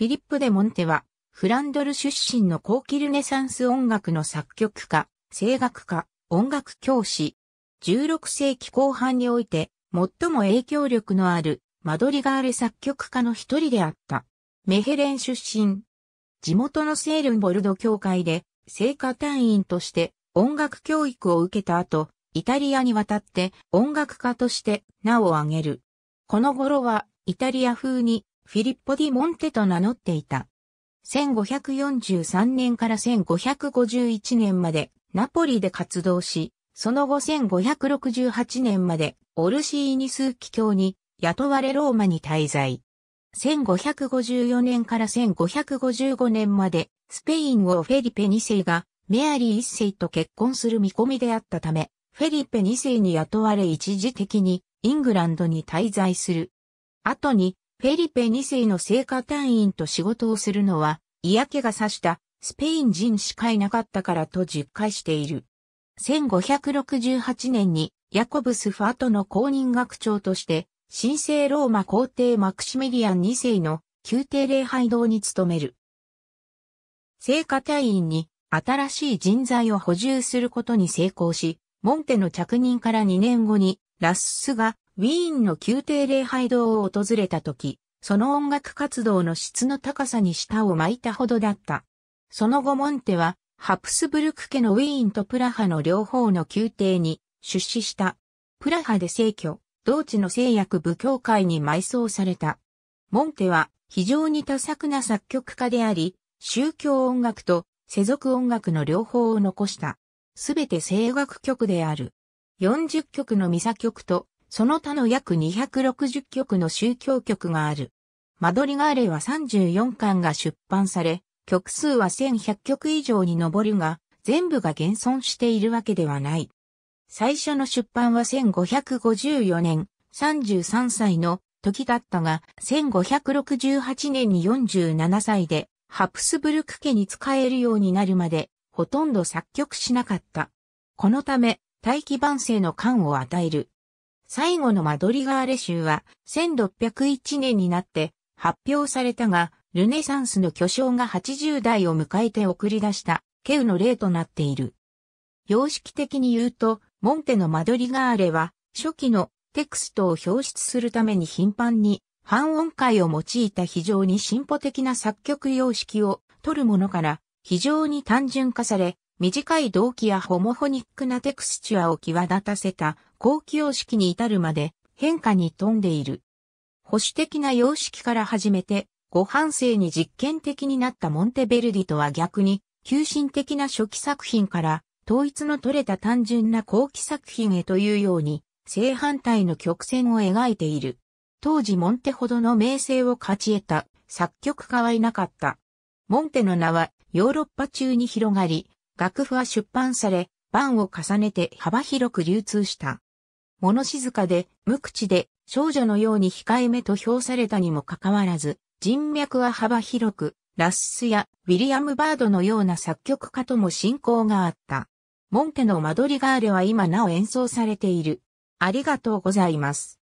フィリップ・デ・モンテは、フランドル出身の高期ルネサンス音楽の作曲家、声楽家、音楽教師。16世紀後半において、最も影響力のあるマドリガール作曲家の一人であった。メヘレン出身。地元のセールンボルド教会で、聖歌隊員として音楽教育を受けた後、イタリアに渡って音楽家として名を挙げる。この頃はイタリア風にフィリッポ・ディ・モンテと名乗っていた。1543年から1551年までナポリで活動し、その後1568年までオルシーニスーキ教に雇われローマに滞在。1554年から1555年までスペイン王フェリペ2世がメアリー1世と結婚する見込みであったため、フェリペ2世に雇われ一時的にイングランドに滞在する。後にフェリペ2世の聖火隊員と仕事をするのは嫌気がさしたスペイン人しかいなかったからと実戒している。1568年にヤコブス・ファートの公認学長として神聖ローマ皇帝マクシミリアン2世の宮廷礼拝堂に勤める。聖火隊員に新しい人材を補充することに成功し、モンテの着任から2年後にラッスがウィーンの宮廷礼拝堂を訪れた時、その音楽活動の質の高さに舌を巻いたほどだった。その後モンテは、ハプスブルク家のウィーンとプラハの両方の宮廷に出資した。プラハで逝去、同地の聖薬部教会に埋葬された。モンテは非常に多作な作曲家であり、宗教音楽と世俗音楽の両方を残した。すべて声楽曲である。40曲のミサ曲とその他の約260曲の宗教曲がある。マドリガーレは34巻が出版され、曲数は1100曲以上に上るが、全部が現存しているわけではない。最初の出版は1554年、33歳の時だったが、1568年に47歳で、ハプスブルク家に使えるようになるまで、ほとんど作曲しなかった。このため、大器晩成の感を与える、最後のマドリガーレ集は1601年になって発表されたが、ルネサンスの巨匠が80代を迎えて送り出したケウの例となっている。様式的に言うと、モンテのマドリガーレは初期のテクストを表出するために頻繁に半音階を用いた非常に進歩的な作曲様式を取るものから非常に単純化され、短い動機やホモフォニックなテクスチュアを際立たせた後期様式に至るまで変化に富んでいる。保守的な様式から始めて、後半生に実験的になったモンテベルディとは逆に、急進的な初期作品から統一の取れた単純な後期作品へというように、正反対の曲線を描いている。当時モンテほどの名声を勝ち得た作曲家はいなかった。モンテの名はヨーロッパ中に広がり、楽譜は出版され、版を重ねて幅広く流通した。物静かで、無口で、少女のように控えめと評されたにもかかわらず、人脈は幅広く、ラッスやウィリアム・バードのような作曲家とも親交があった。モンテのマドリガーレは今なお演奏されている。ありがとうございます。